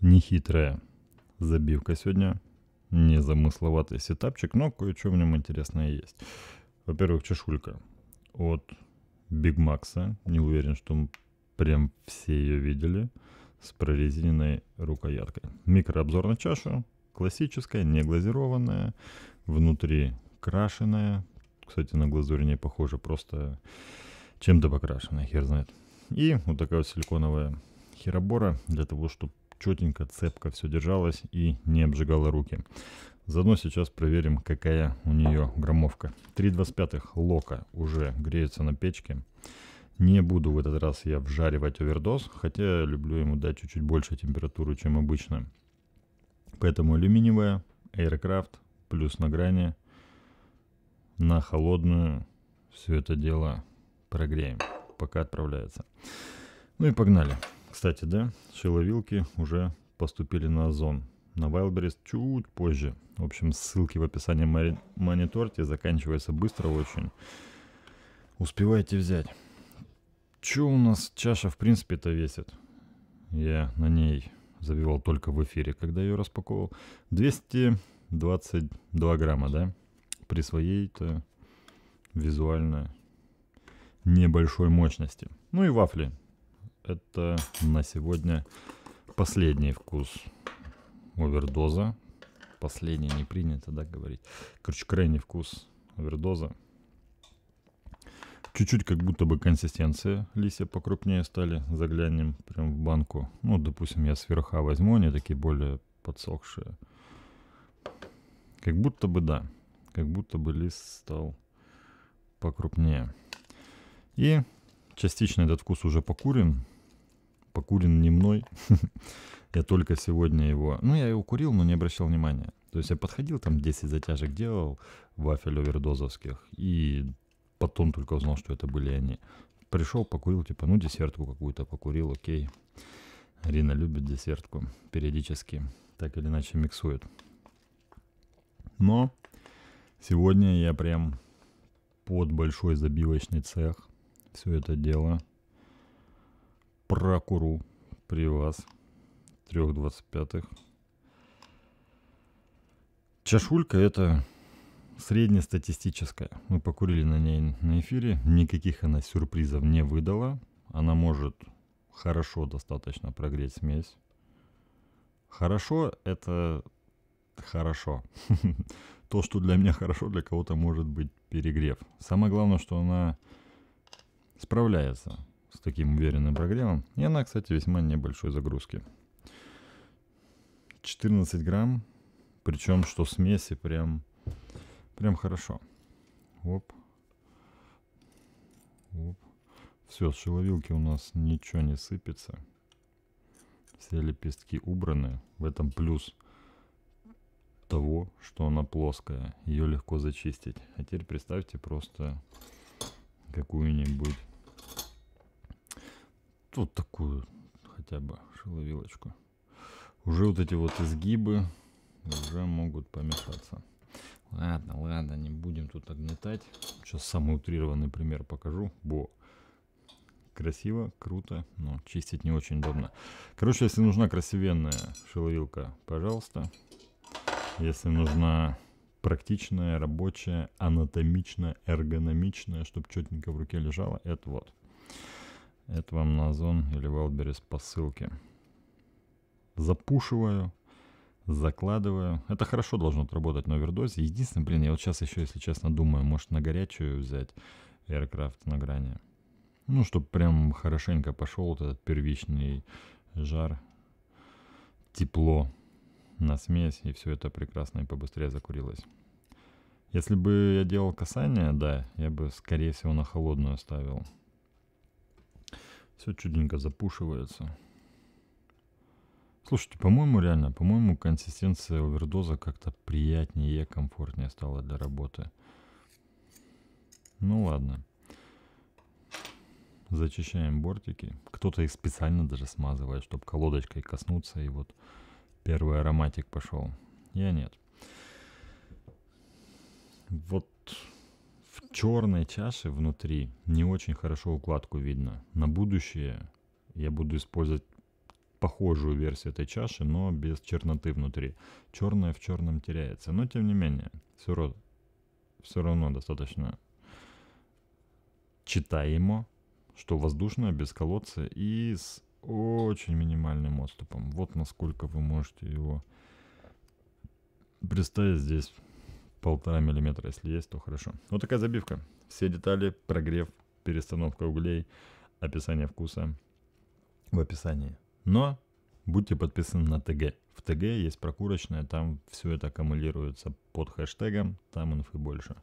нехитрая забивка сегодня. Незамысловатый сетапчик, но кое-что в нем интересное есть. Во-первых, чешулька от Big Макса. Не уверен, что прям все ее видели. С прорезиненной рукояткой. Микрообзор на чашу. Классическая, не глазированная. Внутри крашеная. Кстати, на глазурь не похоже, просто чем-то покрашенная, хер знает. И вот такая вот силиконовая херобора для того, чтобы четенько, цепко все держалось и не обжигало руки. Заодно сейчас проверим, какая у нее граммовка. 3,25 лока уже греется на печке. Не буду в этот раз я вжаривать овердоз, хотя люблю ему дать чуть-чуть больше температуры, чем обычно. Поэтому алюминиевая, Aircraft, плюс на грани, на холодную все это дело прогреем, пока отправляется. Ну и погнали. Погнали. Кстати, да, шиловилки уже поступили на Озон. На Wildberries чуть позже. В общем, ссылки в описании мари... мониторте. Заканчивается быстро очень. Успевайте взять. Чё у нас чаша в принципе-то весит? Я на ней забивал только в эфире, когда ее распаковывал. 222 грамма, да? При своей-то визуально небольшой мощности. Ну и вафли это на сегодня последний вкус овердоза. Последний не принято, да, говорить. Короче, крайний вкус овердоза. Чуть-чуть как будто бы консистенция листья покрупнее стали. Заглянем прям в банку. Ну, допустим, я сверха возьму, они такие более подсохшие. Как будто бы да. Как будто бы лист стал покрупнее. И частично этот вкус уже покурен покурен не мной. Я только сегодня его... Ну, я его курил, но не обращал внимания. То есть я подходил, там 10 затяжек делал, вафель овердозовских, и потом только узнал, что это были они. Пришел, покурил, типа, ну, десертку какую-то покурил, окей. Рина любит десертку периодически, так или иначе миксует. Но сегодня я прям под большой забивочный цех все это дело прокуру при вас. Трех двадцать пятых. Чашулька это среднестатистическая. Мы покурили на ней на эфире. Никаких она сюрпризов не выдала. Она может хорошо достаточно прогреть смесь. Хорошо это хорошо. То, что для меня хорошо, для кого-то может быть перегрев. Самое главное, что она справляется с таким уверенным прогревом. И она, кстати, весьма небольшой загрузки. 14 грамм. Причем, что смеси прям, прям хорошо. Оп. Оп. Все, с шеловилки у нас ничего не сыпется. Все лепестки убраны. В этом плюс того, что она плоская. Ее легко зачистить. А теперь представьте просто какую-нибудь вот такую хотя бы шеловилочку. Уже вот эти вот изгибы уже могут помешаться. Ладно, ладно, не будем тут огнетать. Сейчас самый утрированный пример покажу. Бо. Красиво, круто, но чистить не очень удобно. Короче, если нужна красивенная шеловилка, пожалуйста. Если нужна практичная, рабочая, анатомичная, эргономичная, чтобы четенько в руке лежала, это вот. Это вам на Озон или Wildberries по ссылке. Запушиваю, закладываю. Это хорошо должно отработать на овердозе. Единственное, блин, я вот сейчас еще, если честно, думаю, может на горячую взять Aircraft на грани. Ну, чтобы прям хорошенько пошел вот этот первичный жар, тепло на смесь, и все это прекрасно и побыстрее закурилось. Если бы я делал касание, да, я бы, скорее всего, на холодную ставил. Все чудненько запушивается. Слушайте, по-моему, реально, по-моему, консистенция овердоза как-то приятнее, комфортнее стала для работы. Ну ладно. Зачищаем бортики. Кто-то их специально даже смазывает, чтобы колодочкой коснуться, и вот первый ароматик пошел. Я нет. Вот в черной чаше внутри не очень хорошо укладку видно. На будущее я буду использовать похожую версию этой чаши, но без черноты внутри. Черное в черном теряется, но тем не менее, все равно, все равно достаточно читаемо, что воздушное, без колодца и с очень минимальным отступом. Вот насколько вы можете его представить здесь полтора миллиметра, если есть, то хорошо. Вот такая забивка. Все детали, прогрев, перестановка углей, описание вкуса в описании. Но будьте подписаны на ТГ. В ТГ есть прокурочная, там все это аккумулируется под хэштегом, там инфы больше.